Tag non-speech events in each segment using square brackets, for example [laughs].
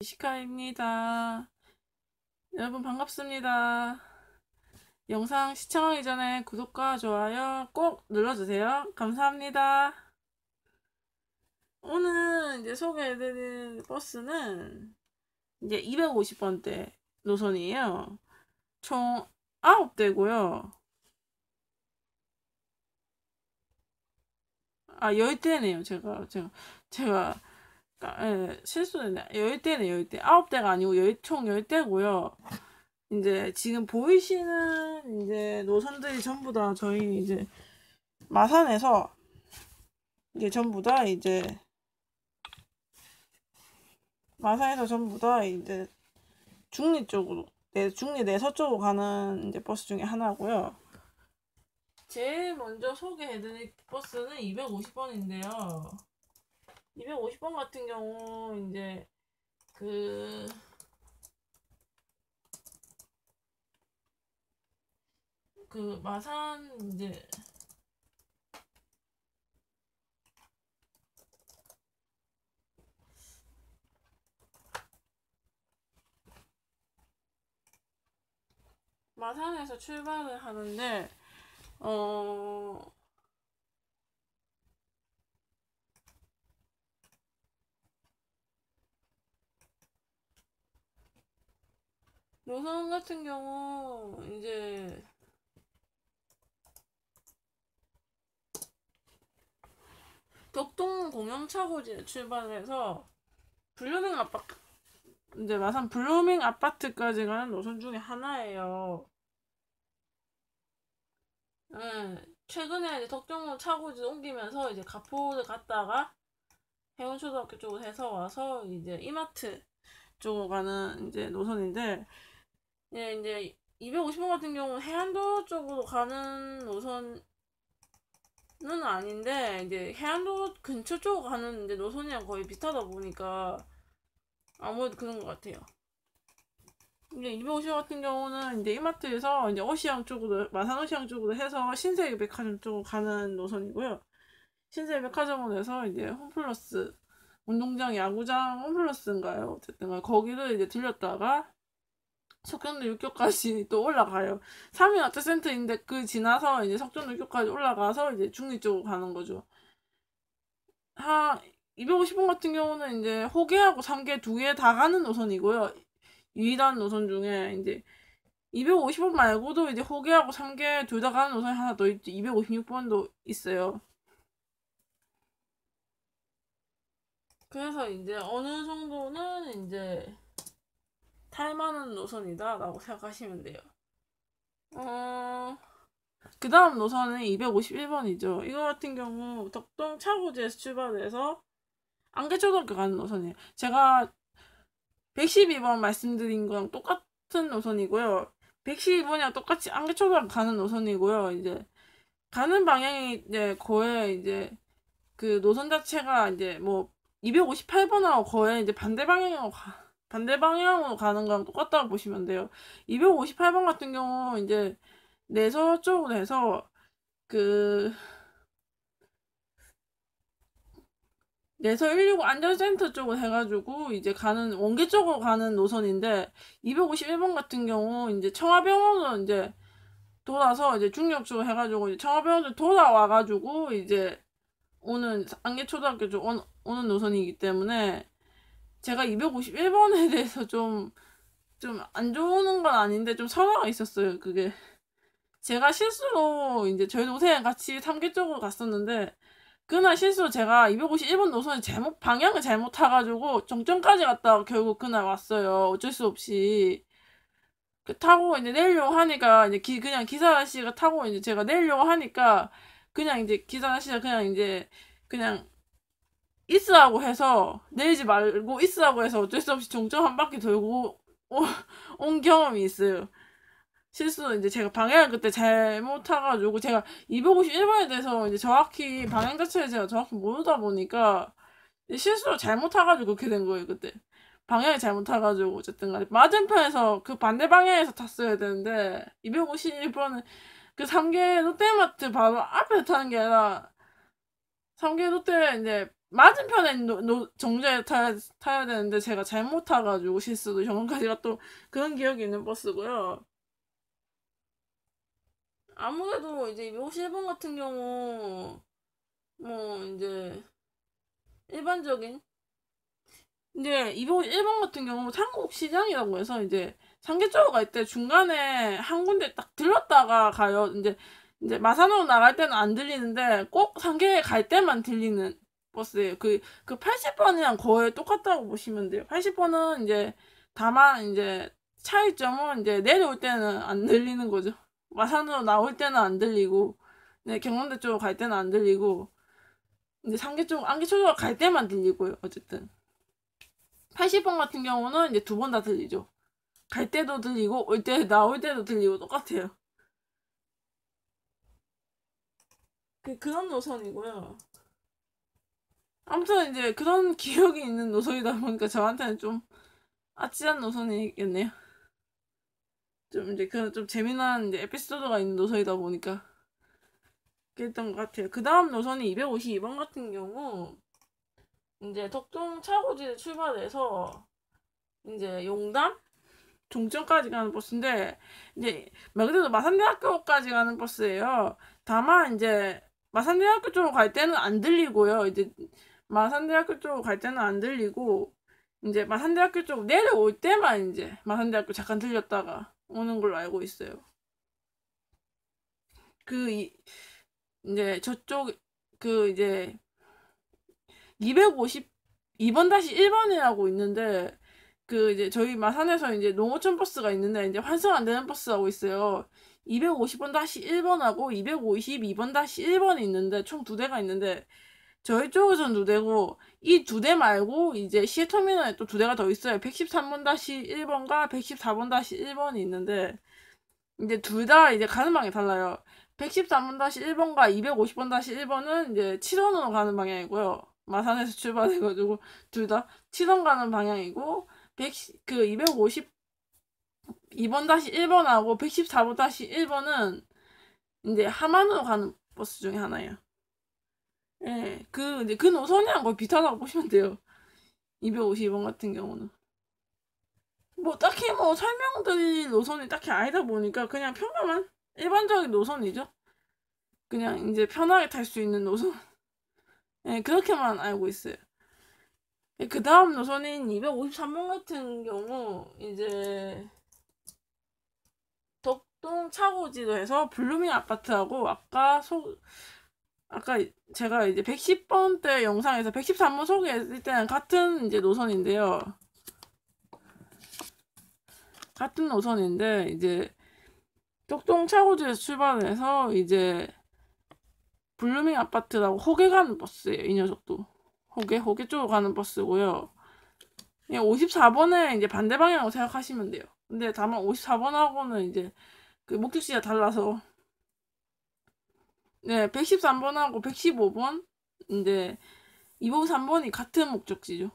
이시카입니다. 여러분 반갑습니다. 영상 시청하기 전에 구독과 좋아요 꼭 눌러주세요. 감사합니다. 오늘 이제 소개해드릴 버스는 이제 250번대 노선이에요. 총 9대고요. 아, 10대네요. 제가, 제가, 제가 그러니까, 예, 실수는 열대네 열대 아 대가 아니고 10, 총1 0대고요 이제 지금 보이시는 이제 노선들이 전부 다 저희 이제 마산에서 이게 전부 다 이제 마산에서 전부 다 이제 중리 쪽으로 내 네, 중리 내서 쪽으로 가는 이제 버스 중에 하나고요. 제일 먼저 소개해드릴 버스는 250번인데요. 2 5 0번 같은 경우 이제 그그 그 마산 이제 마산에서 출발을 하는데 어 노선 같은 경우 이제 덕동 공영차고지에 출발해서 블루밍 아파트 이제 마산 블루밍 아파트까지 가는 노선 중에 하나예요. 음, 최근에 이제 덕동 차고지 옮기면서 이제 가포를 갔다가 해운초등학교 쪽으로 해서 와서 이제 이마트 쪽으로 가는 이제 노선인데 네, 이제 250호 같은 경우 는 해안도 쪽으로 가는 노선은 아닌데 이제 해안도 근처 쪽으로 가는 이제 노선이랑 거의 비슷하다 보니까 아무래도 그런 것 같아요. 이제 250호 같은 경우는 이제 이마트에서 이제 오시양 쪽으로 마산 오시양 쪽으로 해서 신세계 백화점 쪽으로 가는 노선이고요. 신세계 백화점으로 서 이제 홈플러스 운동장, 야구장, 홈플러스인가요? 어쨌든 거기를 이제 들렸다가 석전도6교까지또 [laughs] 올라가요. 3위 아트 센터인데 그 지나서 이제 석전도 육교까지 올라가서 이제 중리 쪽으로 가는 거죠. 하 250번 같은 경우는 이제 호계하고 3계두 개 다 가는 노선이고요. 유일한 노선 중에 이제 250번 말고도 이제 호계하고 3계둘 다 가는 노선이 하나 더 있죠. 256번도 있어요. 그래서 이제 어느 정도는 이제 탈만한 노선이다 라고 생각하시면 돼요. 어... 그 다음 노선은 251번이죠. 이거 같은 경우 덕동 차고지에서 출발해서 안개초등학교 가는 노선이에요. 제가 112번 말씀드린 거랑 똑같은 노선이고요. 112번이랑 똑같이 안개초등학교 가는 노선이고요. 이제 가는 방향이 이제 거의 이제 그 노선 자체가 이제 뭐 258번하고 거의 이제 반대 방향으로 가. 반대 방향으로 가는 거랑 똑같다고 보시면 돼요. 258번 같은 경우 이제 내서 쪽으로 해서 그 내서 119 안전센터 쪽으로 해가지고 이제 가는 원계 쪽으로 가는 노선인데 251번 같은 경우 이제 청화병원으로 이제 돌아서 이제 중력 쪽으로 해가지고 이제 청화병원으로 돌아와가지고 이제 오는 안개초등학교 쪽 오는 노선이기 때문에 제가 251번에 [laughs] 대해서 좀 좀 안 좋은 건 아닌데 좀 설화가 있었어요. 그게 제가 실수로 이제 저희 동생 같이 삼계 쪽으로 갔었는데 그날 실수로 제가 251번 노선에 제목 방향을 잘못 타가지고 정점까지 갔다가 결국 그날 왔어요. 어쩔 수 없이 그 타고 이제 내려고 하니까 이제 기, 그냥 기사 아저씨가 타고 이제 제가 내려고 하니까 그냥 이제 기사 아저씨가 그냥 이제 그냥 있으라고 해서 내리지 말고 있으라고 해서 어쩔 수 없이 종점 한 바퀴 돌고 오, 온 경험이 있어요. 실수로 이제 제가 방향을 그때 잘못타가지고 제가 251번에 대해서 이제 정확히 방향 자체를 제가 정확히 모르다 보니까 실수로 잘못 타가지고 그렇게 된 거예요 그때 방향이 잘못 타가지고 어쨌든 간에 맞은편에서 그 반대 방향에서 탔어야 되는데 251번은 그 3개 롯데마트 바로 앞에 타는 게 아니라 3개 롯데 이제 맞은편에 노, 노, 정자에 타야, 타야 되는데 제가 잘못 타가지고 실수도 병원까지 가또 그런 기억이 있는 버스고요. 아무래도 이제 251번 같은 경우 뭐 이제 일반적인 이제 251번 같은 경우 창국 시장이라고 해서 이제 상계쪽으로 갈 때 중간에 한 군데 딱 들렀다가 가요. 이제 이제 마산으로 나갈 때는 안 들리는데 꼭 상계에 갈 때만 들리는 버스예요. 그, 그 80번이랑 거의 똑같다고 보시면 돼요. 80번은 이제 다만 이제 차이점은 이제 내려올 때는 안 들리는 거죠. 마산으로 나올 때는 안 들리고, 네, 경남대 쪽으로 갈 때는 안 들리고, 이제 상계 쪽, 안개 쪽으로 갈 때만 들리고요. 어쨌든. 80번 같은 경우는 이제 두 번 다 들리죠. 갈 때도 들리고, 올 때, 나올 때도 들리고 똑같아요. 그, 그런 노선이고요. 아무튼 이제 그런 [laughs] 기억이 있는 노선이다 보니까 저한테는 좀 아찔한 노선이겠네요. 좀 이제 그런 좀 재미난 이제 에피소드가 있는 노선이다 보니까 그랬던 것 같아요. 그 다음 노선이 252번 같은 경우 이제 덕동 차고지에 출발해서 이제 용담 종점까지 가는 버스인데 이제 말 그대로 마산대학교까지 가는 버스예요. 다만 이제 마산대학교 쪽으로 갈 때는 안 들리고요. 이제 마산대학교 쪽 갈 때는 안 들리고 이제 마산대학교 쪽 내려올 때만 이제 마산대학교 잠깐 들렸다가 오는 걸로 알고 있어요. 그 이, 이제 저쪽 그 이제 2 5 2번 다시 1번이라고 있는데 그 이제 저희 마산에서 이제 농어촌 버스가 있는데 이제 환승 안 되는 버스하고 있어요. 250번 다시 1번하고 252번 다시 1번이 있는데 총 두 대가 있는데 저희 쪽에서는 두 대고 이 두 대 말고 이제 시외터미널에 또 두 대가 더 있어요. 113번-1번과 114번-1번이 있는데 이제 둘 다 이제 가는 방이 달라요. 113번-1번과 250번-1번은 이제 7원으로 가는 방향이고요. 마산에서 출발해가지고 둘 다 7원 가는 방향이고 100, 그 250, 2번-1번하고 114번-1번은 이제 하만으로 가는 버스 중에 하나예요. 예, 그, 이제 그 노선이랑 거의 비슷하다고 보시면 돼요. 250원 같은 경우는. 뭐, 딱히 뭐, 설명드릴 노선이 딱히 아니다 보니까 그냥 평범한 일반적인 노선이죠. 그냥 이제 편하게 탈 수 있는 노선. 예, 그렇게만 알고 있어요. 예, 그 다음 노선인 253번 같은 경우, 이제, 덕동 차고지도에서 블루밍 아파트하고 아까 소, 아까 제가 이제 110번 때 영상에서 113번 소개했을 때는 같은 이제 노선인데요. 같은 노선인데 이제 쪽동 차고지에서 출발해서 이제 블루밍 아파트라고 호계 가는 버스예요. 이 녀석도 호계 호계 쪽으로 가는 버스고요. 54번에 이제 반대 방향으로 생각하시면 돼요. 근데 다만 54번하고는 이제 그 목적지가 달라서 네, 113번하고 115번 인데 2번, 3번이 같은 목적지죠.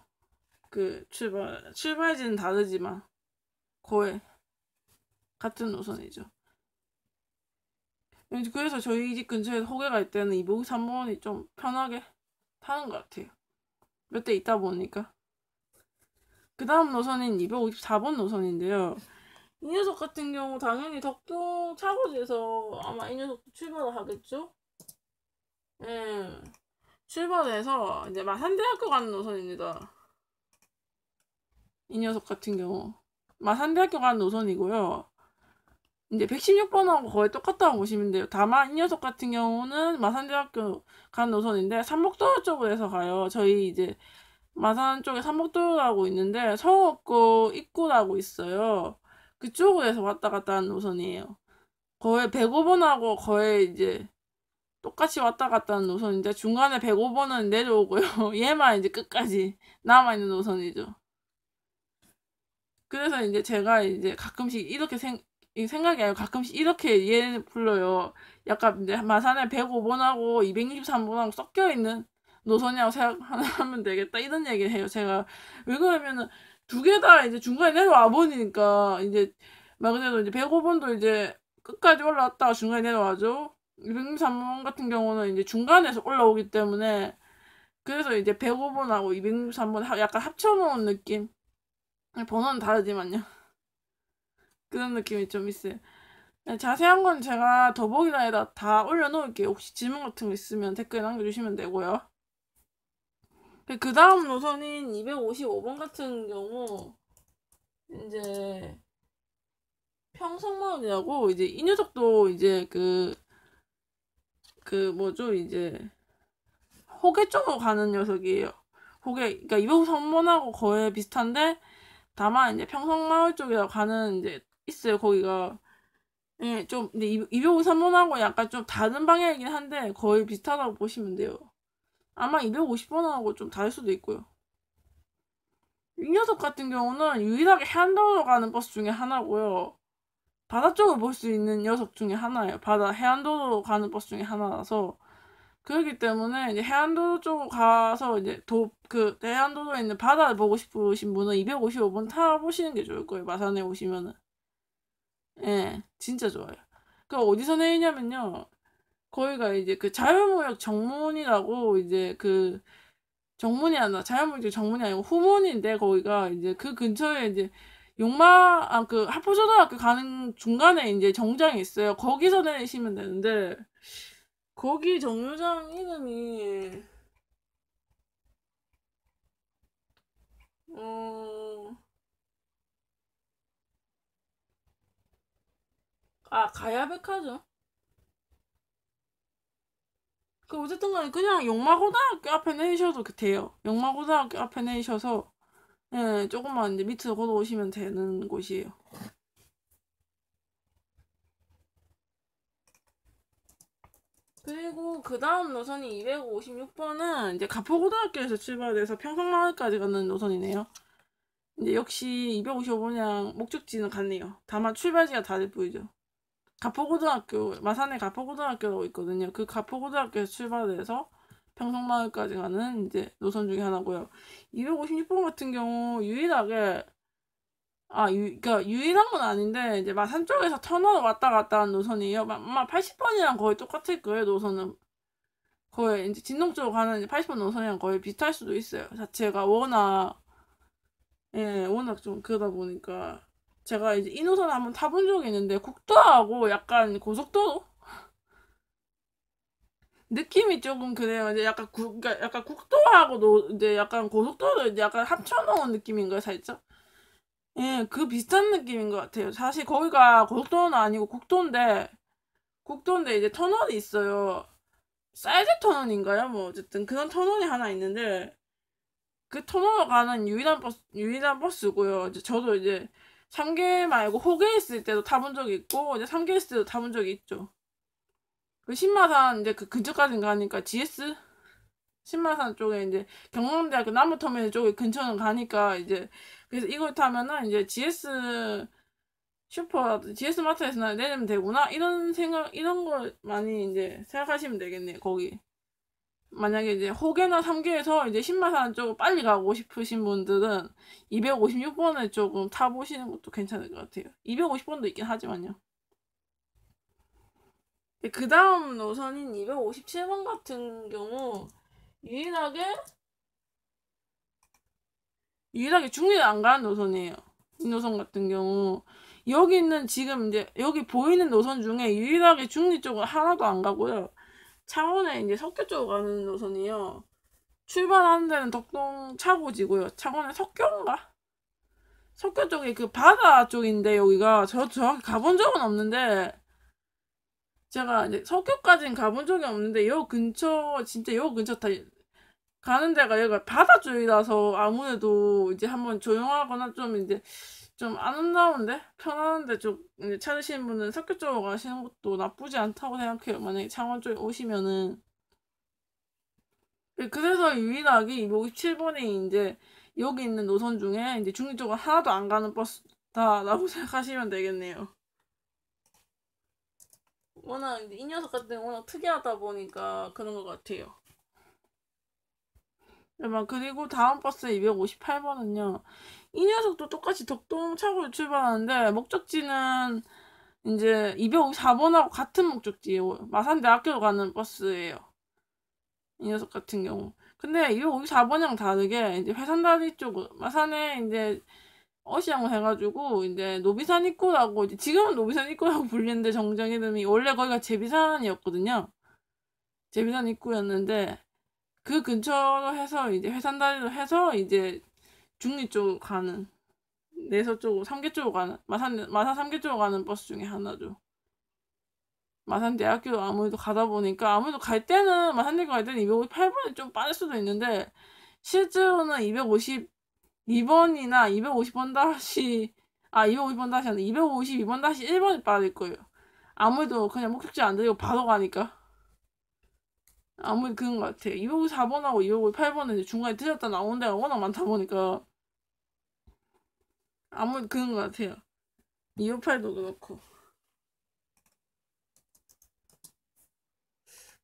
그 출발 출발지는 다르지만 거의 같은 노선이죠. 그래서 저희 집 근처에서 호계 갈 때는 2번, 3번이 좀 편하게 타는 것 같아요. 몇 대 있다 보니까. 그 다음 노선인 254번 노선인데요. 이 녀석 같은 경우 당연히 덕동 차고지에서 아마 이 녀석도 출발을 하겠죠? 예, 7번에서 이제 마산대학교 가는 노선입니다. 이 녀석 같은 경우 마산대학교 가는 노선이고요. 이제 116번하고 거의 똑같다고 보시면 돼요. 다만 이 녀석 같은 경우는 마산대학교 가는 노선인데 삼목도로 쪽에서 가요. 저희 이제 마산 쪽에 삼목도로라고 있는데 서울고 입구라고 있어요. 그쪽에서 왔다 갔다 하는 노선이에요. 거의 105번하고 거의 이제 똑같이 왔다 갔다 하는 노선인데 중간에 105번은 내려오고요. [laughs] 얘만 이제 끝까지 남아있는 노선이죠. 그래서 이제 제가 이제 가끔씩 이렇게 생, 생각이 아니고 가끔씩 이렇게 얘 불러요. 약간 이제 마산에 105번하고 263번하고 섞여 있는 노선이라고 생각하면 되겠다. 이런 얘기를 해요. 제가. 왜 그러냐면은 두 개 다 이제 중간에 내려와 버리니까 이제 막그래도 이제 105번도 이제 끝까지 올라왔다가 중간에 내려와죠. 263번 같은 경우는 이제 중간에서 올라오기 때문에 그래서 이제 105번하고 263번 약간 합쳐놓은 느낌 번호는 다르지만요 [laughs] 그런 느낌이 좀 있어요 네, 자세한 건 제가 더보기란에다 다 올려놓을게요 혹시 질문 같은 거 있으면 댓글 남겨주시면 되고요 네, 그 다음 노선인 255번 같은 경우 이제 평성마을이라고 이제 이녀석도 이제 그그 뭐죠 이제 호계 쪽으로 가는 녀석이에요. 호계 그러니까 이병 성문하고 거의 비슷한데 다만 이제 평성마을 쪽이라 가는 이제 있어요 거기가 예, 좀근이병우 삼번하고 약간 좀 다른 방향이긴 한데 거의 비슷하다고 보시면 돼요. 아마 250번하고 좀 다를 수도 있고요. 이 녀석 같은 경우는 유일하게 해안도로 가는 버스 중에 하나고요. 바다 쪽을 볼 수 있는 녀석 중에 하나예요. 바다 해안도로 가는 버스 중에 하나라서 그렇기 때문에 이제 해안도로 쪽 가서 이제 도 그 해안도로에 있는 바다를 보고 싶으신 분은 255번 타 보시는 게 좋을 거예요. 마산에 오시면은 예 진짜 좋아요. 그 어디서 내리냐면요 거기가 이제 그 자유무역 정문이라고 이제 그 정문이 아니라 자유무역 정문이 아니고 후문인데 거기가 이제 그 근처에 이제 용마 아그 하포초등학교 가는 중간에 이제 정장이 있어요. 거기서 내리시면 되는데 거기 정류장 이름이 음... 아 가야백화점. 그 어쨌든 간에 그냥 용마고등학교 앞에 내리셔도 돼요. 용마고등학교 앞에 내리셔서 예, 조금만 이제 밑으로 걸어오시면 되는 곳이에요. 그리고 그 다음 노선이 256번은 이제 가포고등학교에서 출발해서 평성마을까지 가는 노선이네요. 이제 역시 2 5 5번이랑 목적지는 같네요. 다만 출발지가 다를 뿐이죠. 가포고등학교, 마산에 가포고등학교라고 있거든요. 그 가포고등학교에서 출발해서 평성마을까지 가는 이제 노선 중에 하나고요. 256번 같은 경우 유일하게 아, 유, 그니까 유일한 건 아닌데 이제 마산 쪽에서 터널 왔다 갔다 하는 노선이에요. 아마 80번이랑 거의 똑같을 거예요. 노선은 거의 이제 진동 쪽으로 가는 이제 80번 노선이랑 거의 비슷할 수도 있어요. 자체가 워낙 예, 워낙 좀 그러다 보니까 제가 이제 이 노선 한번 타본 적이 있는데 국도하고 약간 고속도로 느낌이 조금 그래요. 이제 약간 국, 그러니까 약간 국도하고 도 이제 약간 고속도로 이제 약간 합쳐놓은 느낌인 거예요, 살짝. 예, 그 비슷한 느낌인 것 같아요. 사실 거기가 고속도로는 아니고 국도인데, 국도인데 이제 터널이 있어요. 사이드 터널인가요? 뭐 어쨌든 그런 터널이 하나 있는데, 그 터널로 가는 유일한 버스, 유일한 버스고요. 이제 저도 이제 3개 말고 호계 있을 때도 타본 적이 있고, 이제 3개 있을 때도 타본 적이 있죠. 그 신마산 이제 그 근처까지 가니까 GS 신마산 쪽에 이제 경남대학교 남부터미널 쪽에 근처는 가니까 이제 그래서 이걸 타면은 이제 GS 슈퍼 GS 마트에서 내리면 되구나 이런 생각 이런 걸 많이 이제 생각하시면 되겠네요 거기 만약에 이제 호계나 삼계에서 이제 신마산 쪽으로 빨리 가고 싶으신 분들은 256번을 조금 타보시는 것도 괜찮을 것 같아요 250번도 있긴 하지만요 예, 그 다음 노선인 257번 같은 경우 유일하게 유일하게 중립 안 가는 노선이에요. 이 노선 같은 경우 여기 있는 지금 이제 여기 보이는 노선 중에 유일하게 중립 쪽은 하나도 안 가고요. 창원에 이제 석교 쪽으로 가는 노선이요. 출발하는 데는 덕동 차고지고요. 창원에 석교인가? 석교 쪽이 그 바다 쪽인데 여기가 저 정확히 가본 적은 없는데 제가 이제 석교까지는 가본 적이 없는데 요 근처 진짜 요 근처 다 가는 데가 여기가 바다 쪽이라서 아무래도 이제 한번 조용하거나 좀 이제 좀 아름다운데 편안한데 좀 찾으시는 분은 석교 쪽으로 가시는 것도 나쁘지 않다고 생각해요. 만약에 창원 쪽에 오시면은 예, 그래서 유일하게 57번이 이제 여기 있는 노선 중에 이제 중립 쪽은 하나도 안 가는 버스다라고 [laughs] 생각하시면 되겠네요. 워낙 이 녀석 같은 경데 워낙 특이하다 보니까 그런 것 같아요. 그리고 다음 버스 258번은요. 이 녀석도 똑같이 덕동 차고 출발하는데 목적지는 이제 254번하고 같은 목적지예요. 마산대학교 가는 버스예요. 이 녀석 같은 경우. 근데 254번이랑 다르게 이제 회산다리 쪽 마산에 이제 어시양을 해가지고 이제 노비산 입구라고 지금은 노비산 입구라고 불리는데 정장 이름이 원래 거기가 제비산이었거든요. 제비산 입구였는데 그 근처로 해서 이제 회산다리로 해서 이제 중리 쪽으로 가는 내서 쪽으로 삼계 쪽으로 가는 마산 마산 삼계 쪽으로 가는 버스 중에 하나죠. 마산 대학교 아무래도 가다 보니까 아무래도 갈 때는 마산대교갈 때는 2 5 8분이좀 빠를 수도 있는데 실제로는 250 2번이나 250번 다시 아 250번 다시 하는 252번 다시 1번이 빠질 거예요. 아무래도 그냥 목적지 안 들리고 바로 가니까 아무래도 그런 것 같아요. 254번하고 258번은 중간에 들렸다 나오는 데가 워낙 많다 보니까 아무래도 그런 것 같아요. 258도 그렇고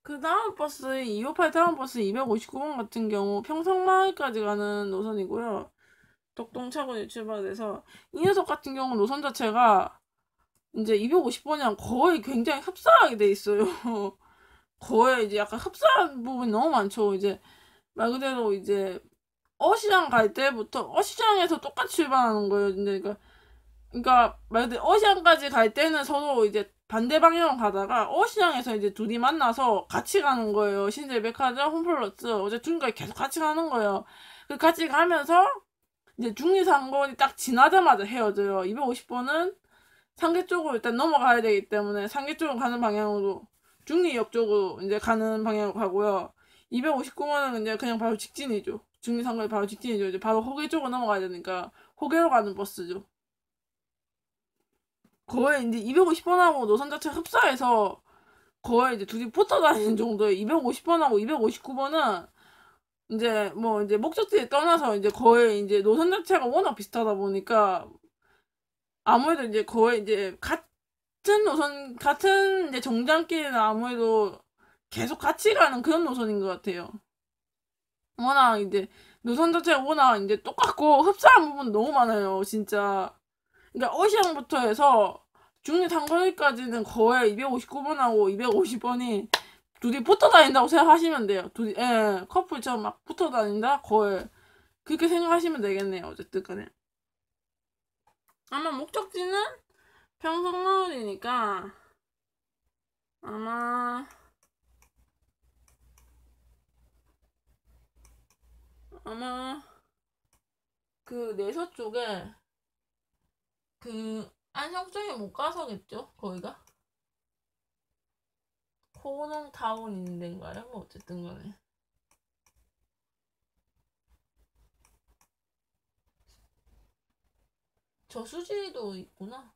그 다음 버스 258 다음 버스 259번 같은 경우 평성마을까지 가는 노선이고요. 덕동차고 유출버가서이 녀석 같은 경우 노선 자체가 이제 250번이랑 거의 굉장히 흡사하게 돼 있어요. [laughs] 거의 이제 약간 흡사한 부분이 너무 많죠. 이제 말 그대로 이제 어시장 갈 때부터 어시장에서 똑같이 출발하는 거예요. 근데 그러니까 그러니까 말 그대로 어시장까지 갈 때는 서로 이제 반대 방향으로 가다가 어시장에서 이제 둘이 만나서 같이 가는 거예요. 신세백화점, 홈플러스 어제 중간에 계속 같이 가는 거예요. 그 같이 가면서 이제 중리상권이 딱 지나자마자 헤어져요. 250번은 상계 쪽으로 일단 넘어가야 되기 때문에 상계 쪽으로 가는 방향으로 중리역 쪽으로 이제 가는 방향으로 가고요. 259번은 이제 그냥 바로 직진이죠. 중리상권이 바로 직진이죠. 이제 바로 호계 쪽으로 넘어가야 되니까 호계로 가는 버스죠. 거의 이제 250번하고 노선 자체 흡사해서 거의 이제 둘이 붙어 다니는 정도의 250번하고 259번은 이제 뭐 이제 목적지 떠나서 이제 거의 이제 노선 자체가 워낙 비슷하다 보니까 아무래도 이제 거의 이제 같은 노선 같은 이제 정장길리는 아무래도 계속 같이 가는 그런 노선인 것 같아요. 워낙 이제 노선 자체가 워낙 이제 똑같고 흡사한 부분 너무 많아요 진짜. 그러니까 어시양부터 해서 중립 상거리까지는 거의 259번하고 250번이 둘이 붙어 다닌다고 생각하시면 돼요. 둘이 예, 커플처럼 막 붙어 다닌다 거의 그렇게 생각하시면 되겠네요. 어쨌든 간에 아마 목적지는 평성마을이니까 아마 아마 그 내서 쪽에 그 안성 쪽에 못 가서겠죠 거기가 코농 타운 있는 데가요뭐 어쨌든 간에. 저수지도 있구나.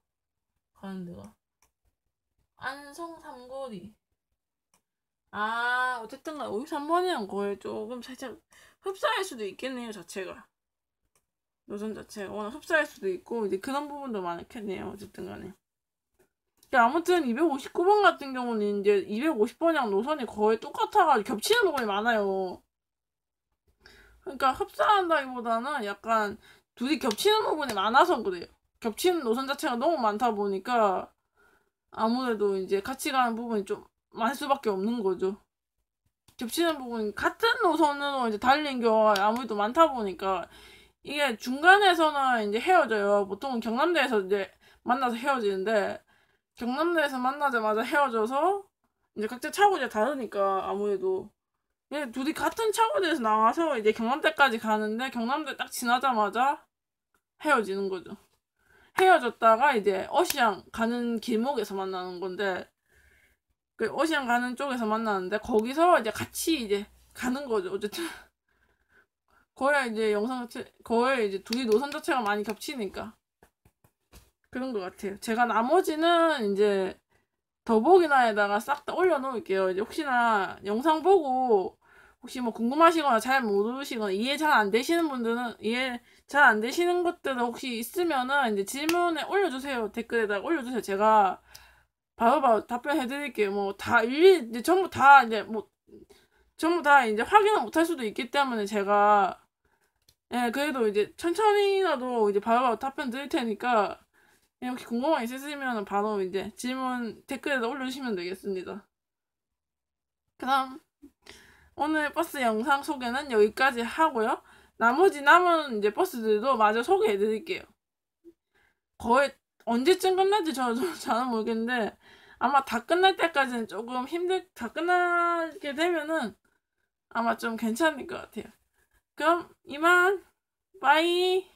가는 데가. 안성 삼거리. 아, 어쨌든 간에 53번이란 거의 조금 살짝 흡사할 수도 있겠네요, 자체가. 노선 자체가 워낙 흡사할 수도 있고, 이제 그런 부분도 많겠네요, 어쨌든 간에. 아무튼 259번 같은 경우는 이제 250번이랑 노선이 거의 똑같아가지고 겹치는 부분이 많아요. 그러니까 흡사한다기보다는 약간 둘이 겹치는 부분이 많아서 그래요. 겹치는 노선 자체가 너무 많다 보니까 아무래도 이제 같이 가는 부분이 좀 많을 수밖에 없는 거죠. 겹치는 부분 같은 노선으로 이제 달린 경우가 아무래도 많다 보니까 이게 중간에서는 이제 헤어져요. 보통은 경남대에서 이제 만나서 헤어지는데 경남대에서 만나자마자 헤어져서 이제 각자 차고제 다르니까 아무래도 예, 둘이 같은 차고대에서 나와서 이제 경남대까지 가는데 경남대 딱 지나자마자 헤어지는 거죠. 헤어졌다가 이제 어시양 가는 길목에서 만나는 건데 그 어시양 가는 쪽에서 만나는데 거기서 이제 같이 이제 가는 거죠. 어쨌든 [laughs] 거의 이제 영상 자체 거의 이제 둘이 노선 자체가 많이 겹치니까 그런 것 같아요. 제가 나머지는 이제 더보기나에다가 싹 다 올려놓을게요. 이제 혹시나 영상 보고 혹시 뭐 궁금하시거나 잘 모르시거나 이해 잘 안 되시는 분들은 이해 잘 안 되시는 것들 혹시 있으면은 이제 질문에 올려주세요. 댓글에다가 올려주세요. 제가 바로바로 답변해드릴게요. 뭐 다 일일이 이제 전부 다 이제 뭐 전부 다 이제 확인을 못할 수도 있기 때문에 제가 예, 그래도 이제 천천히라도 이제 바로바로 답변 드릴 테니까 혹시 궁금한 게 있으시면 바로 이제 질문 댓글에다 올려주시면 되겠습니다. 그럼 오늘 버스 영상 소개는 여기까지 하고요. 나머지 남은 이제 버스들도 마저 소개해 드릴게요. 거의 언제쯤 끝날지 저, 저, 저는 모르겠는데 아마 다 끝날 때까지는 조금 힘들 다 끝나게 되면은 아마 좀 괜찮을 것 같아요. 그럼 이만 바이